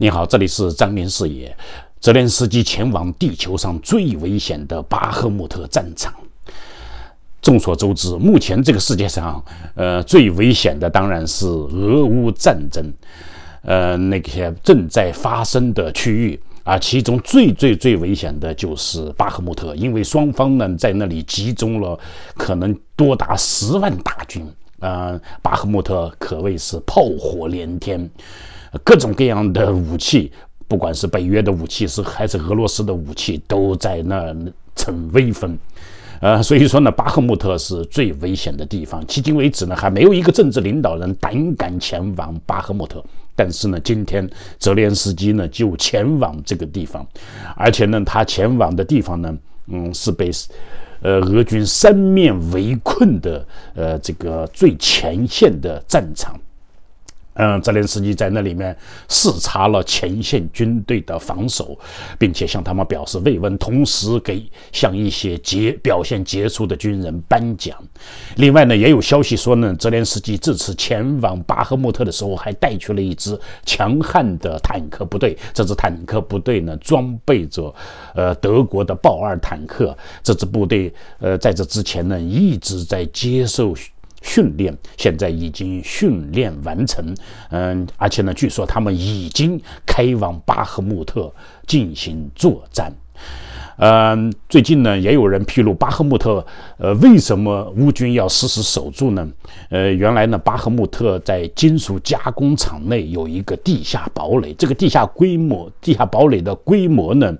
你好，这里是张明视野。泽连斯基前往地球上最危险的巴赫穆特战场。众所周知，目前这个世界上，呃，最危险的当然是俄乌战争，呃，那些正在发生的区域啊，其中最最最危险的就是巴赫穆特，因为双方呢在那里集中了可能多达十万大军，嗯，巴赫穆特可谓是炮火连天。各种各样的武器，不管是北约的武器，是还是俄罗斯的武器，都在那逞威风。呃，所以说呢，巴赫穆特是最危险的地方。迄今为止呢，还没有一个政治领导人胆敢前往巴赫穆特。但是呢，今天泽连斯基呢就前往这个地方，而且呢，他前往的地方呢，嗯，是被呃俄军三面围困的呃这个最前线的战场。嗯，泽连斯基在那里面视察了前线军队的防守，并且向他们表示慰问，同时给向一些杰表现杰出的军人颁奖。另外呢，也有消息说呢，泽连斯基这次前往巴赫穆特的时候，还带去了一支强悍的坦克部队。这支坦克部队呢，装备着呃德国的豹二坦克。这支部队呃在这之前呢，一直在接受。训练现在已经训练完成，嗯，而且呢，据说他们已经开往巴赫穆特进行作战，嗯，最近呢，也有人披露，巴赫穆特，呃，为什么乌军要死死守住呢？呃，原来呢，巴赫穆特在金属加工厂内有一个地下堡垒，这个地下规模，地下堡垒的规模呢，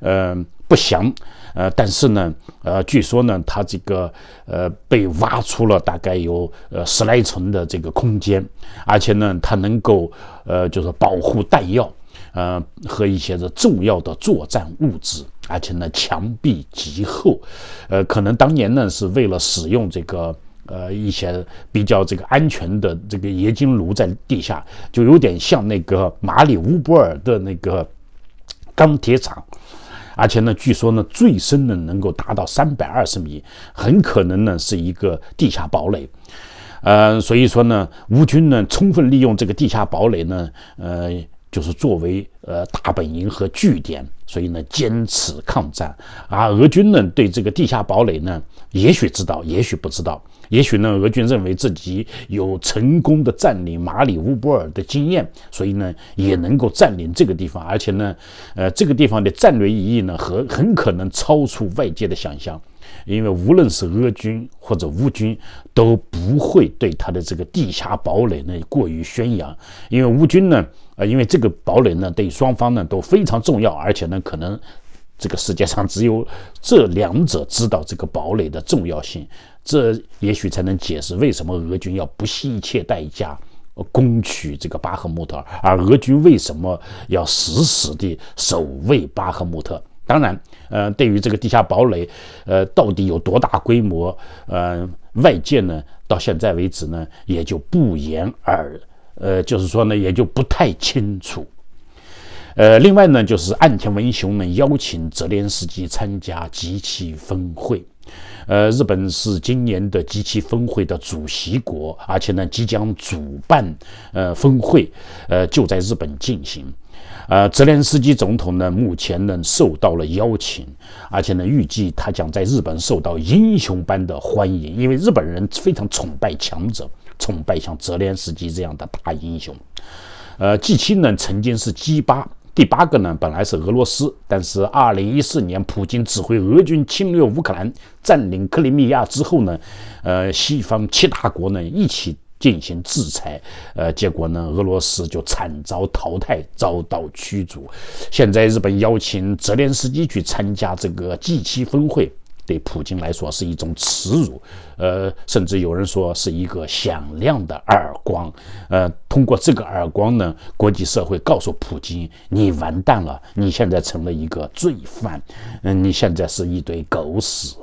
呃，不详。呃，但是呢，呃，据说呢，它这个呃被挖出了大概有呃十来层的这个空间，而且呢，它能够呃就是保护弹药，呃和一些的重要的作战物资，而且呢，墙壁极厚，呃，可能当年呢是为了使用这个呃一些比较这个安全的这个冶金炉在地下，就有点像那个马里乌波尔的那个钢铁厂。而且呢，据说呢，最深呢能够达到三百二十米，很可能呢是一个地下堡垒，呃，所以说呢，吴军呢充分利用这个地下堡垒呢，呃，就是作为呃大本营和据点。所以呢，坚持抗战，而俄军呢，对这个地下堡垒呢，也许知道，也许不知道，也许呢，俄军认为自己有成功的占领马里乌波尔的经验，所以呢，也能够占领这个地方，而且呢，呃，这个地方的战略意义呢，和很可能超出外界的想象。因为无论是俄军或者乌军都不会对他的这个地下堡垒呢过于宣扬。因为乌军呢，呃，因为这个堡垒呢对双方呢都非常重要，而且呢可能这个世界上只有这两者知道这个堡垒的重要性。这也许才能解释为什么俄军要不惜一切代价攻取这个巴赫穆特，而俄军为什么要死死地守卫巴赫穆特。当然，呃，对于这个地下堡垒，呃，到底有多大规模，呃，外界呢到现在为止呢也就不言而，呃，就是说呢也就不太清楚。呃，另外呢就是岸田文雄呢邀请泽连斯基参加集气峰会，呃，日本是今年的集气峰会的主席国，而且呢即将主办，呃，峰会，呃，就在日本进行。呃，泽连斯基总统呢，目前呢受到了邀请，而且呢，预计他将在日本受到英雄般的欢迎，因为日本人非常崇拜强者，崇拜像泽连斯基这样的大英雄。呃，季七呢，曾经是鸡八，第八个呢，本来是俄罗斯，但是2014年普京指挥俄军侵略乌克兰，占领克里米亚之后呢，呃，西方七大国呢一起。进行制裁，呃，结果呢，俄罗斯就惨遭淘汰，遭到驱逐。现在日本邀请泽连斯基去参加这个 G7 峰会，对普京来说是一种耻辱，呃，甚至有人说是一个响亮的耳光。呃，通过这个耳光呢，国际社会告诉普京，你完蛋了，你现在成了一个罪犯，嗯，你现在是一堆狗屎。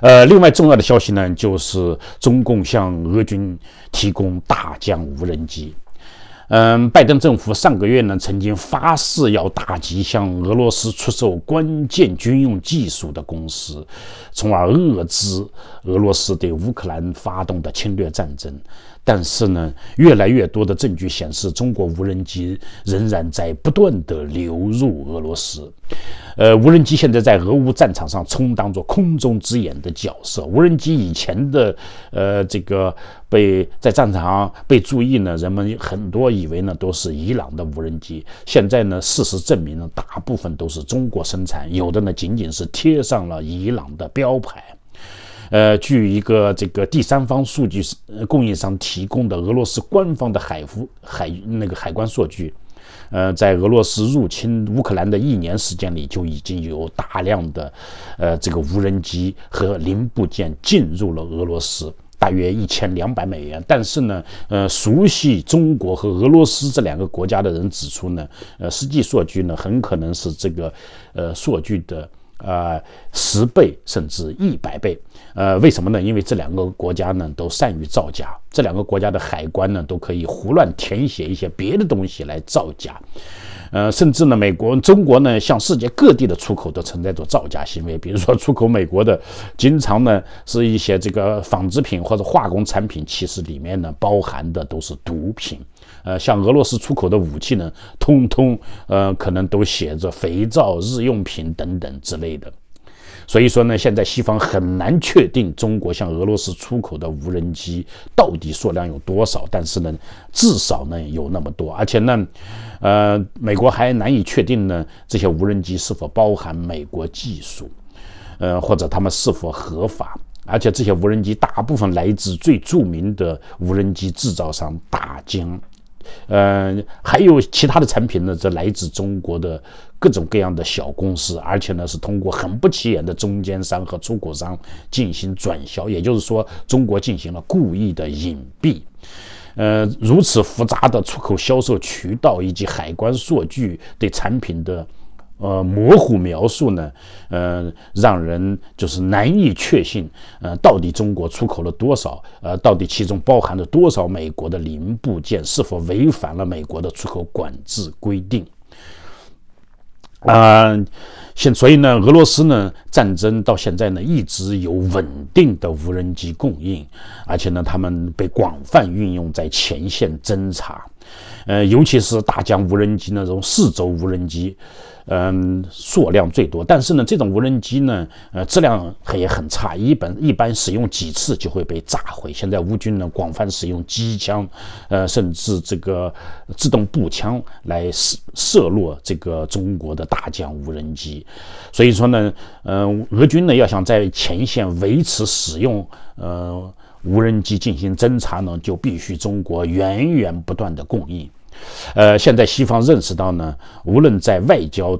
呃，另外重要的消息呢，就是中共向俄军提供大疆无人机。嗯，拜登政府上个月呢，曾经发誓要打击向俄罗斯出售关键军用技术的公司，从而遏制俄罗斯对乌克兰发动的侵略战争。但是呢，越来越多的证据显示，中国无人机仍然在不断的流入俄罗斯。呃，无人机现在在俄乌战场上充当着空中之眼的角色。无人机以前的呃，这个被在战场上被注意呢，人们很多以为呢都是伊朗的无人机。现在呢，事实证明，大部分都是中国生产，有的呢仅仅是贴上了伊朗的标牌。呃，据一个这个第三方数据供应商提供的俄罗斯官方的海服海那个海关数据，呃，在俄罗斯入侵乌克兰的一年时间里，就已经有大量的呃这个无人机和零部件进入了俄罗斯，大约一千两百美元。但是呢，呃，熟悉中国和俄罗斯这两个国家的人指出呢，呃，实际数据呢很可能是这个呃数据的。呃，十倍甚至一百倍。呃，为什么呢？因为这两个国家呢，都善于造假。这两个国家的海关呢，都可以胡乱填写一些别的东西来造假。呃，甚至呢，美国、中国呢，向世界各地的出口都存在着造假行为。比如说，出口美国的，经常呢是一些这个纺织品或者化工产品，其实里面呢包含的都是毒品。呃，像俄罗斯出口的武器呢，通通呃可能都写着肥皂、日用品等等之类的。所以说呢，现在西方很难确定中国向俄罗斯出口的无人机到底数量有多少，但是呢，至少呢有那么多，而且呢，呃，美国还难以确定呢这些无人机是否包含美国技术，呃，或者他们是否合法，而且这些无人机大部分来自最著名的无人机制造商大疆，呃，还有其他的产品呢，则来自中国的。各种各样的小公司，而且呢是通过很不起眼的中间商和出口商进行转销，也就是说，中国进行了故意的隐蔽。呃，如此复杂的出口销售渠道以及海关数据对产品的呃模糊描述呢，呃，让人就是难以确信，呃，到底中国出口了多少？呃，到底其中包含了多少美国的零部件？是否违反了美国的出口管制规定？and uh, 现所以呢，俄罗斯呢战争到现在呢一直有稳定的无人机供应，而且呢，他们被广泛运用在前线侦察，呃，尤其是大疆无人机那种四轴无人机，嗯，数量最多。但是呢，这种无人机呢，呃，质量也很差，一本一般使用几次就会被炸毁。现在乌军呢广泛使用机枪，呃，甚至这个自动步枪来射射落这个中国的大疆无人机。所以说呢，嗯，俄军呢要想在前线维持使用，呃，无人机进行侦察呢，就必须中国源源不断的供应。呃，现在西方认识到呢，无论在外交、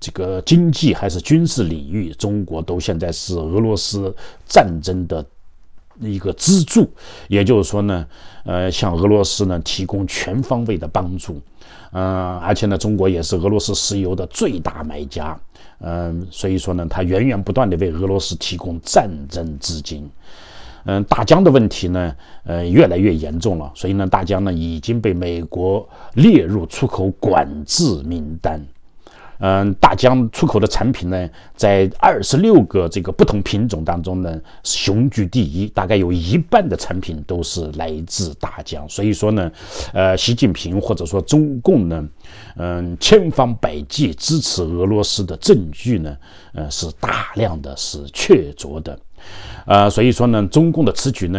这个经济还是军事领域，中国都现在是俄罗斯战争的一个支柱。也就是说呢，呃，向俄罗斯呢提供全方位的帮助，嗯，而且呢，中国也是俄罗斯石油的最大买家。嗯，所以说呢，它源源不断的为俄罗斯提供战争资金。嗯，大疆的问题呢，呃，越来越严重了，所以呢，大疆呢已经被美国列入出口管制名单。嗯，大疆出口的产品呢，在二十六个这个不同品种当中呢，雄居第一，大概有一半的产品都是来自大疆。所以说呢，呃，习近平或者说中共呢，嗯，千方百计支持俄罗斯的证据呢，呃，是大量的是确凿的，呃，所以说呢，中共的此举呢。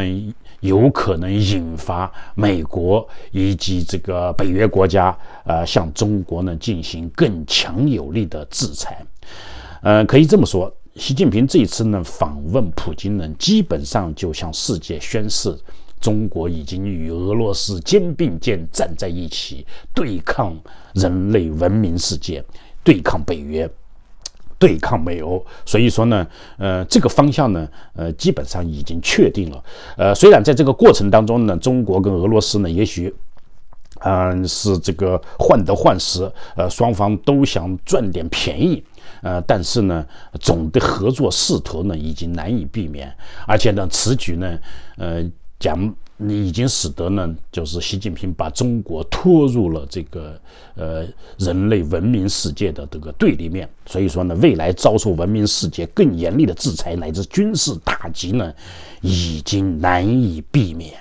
有可能引发美国以及这个北约国家，呃，向中国呢进行更强有力的制裁。呃，可以这么说，习近平这一次呢访问普京，呢基本上就向世界宣示，中国已经与俄罗斯肩并肩站在一起，对抗人类文明世界，对抗北约。对抗美欧，所以说呢，呃，这个方向呢，呃，基本上已经确定了。呃，虽然在这个过程当中呢，中国跟俄罗斯呢，也许，嗯，是这个患得患失，呃，双方都想赚点便宜，呃，但是呢，总的合作势头呢，已经难以避免，而且呢，此举呢，呃。讲，已经使得呢，就是习近平把中国拖入了这个呃人类文明世界的这个对立面，所以说呢，未来遭受文明世界更严厉的制裁乃至军事打击呢，已经难以避免。